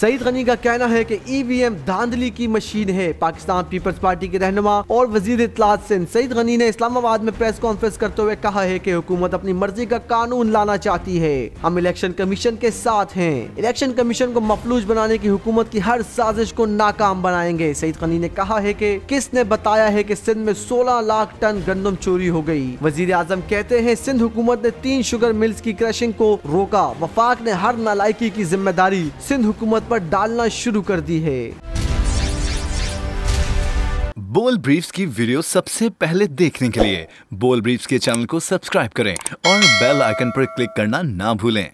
सईद गनी का कहना है की ई वी एम धांधली की मशीन है पाकिस्तान पीपल्स पार्टी के रहनुमा और वजीर इतलात सिंह सईद गनी ने इस्लामाबाद में प्रेस कॉन्फ्रेंस करते हुए कहा है की हुकूमत अपनी मर्जी का कानून लाना चाहती है हम इलेक्शन कमीशन के साथ हैं इलेक्शन कमीशन को मफलूज बनाने की हुकूमत की हर साजिश को नाकाम बनाएंगे सईद गनी ने कहा है की किसने बताया है की सिंध में सोलह लाख टन गंदम चोरी हो गयी वजीर आजम कहते हैं सिंध हुकूमत ने तीन शुगर मिल्स की क्रशिंग को रोका वफाक ने हर नालायकी की जिम्मेदारी सिंध हुकूमत पर डालना शुरू कर दी है बोल ब्रीफ्स की वीडियो सबसे पहले देखने के लिए बोल ब्रीफ्स के चैनल को सब्सक्राइब करें और बेल आइकन पर क्लिक करना ना भूलें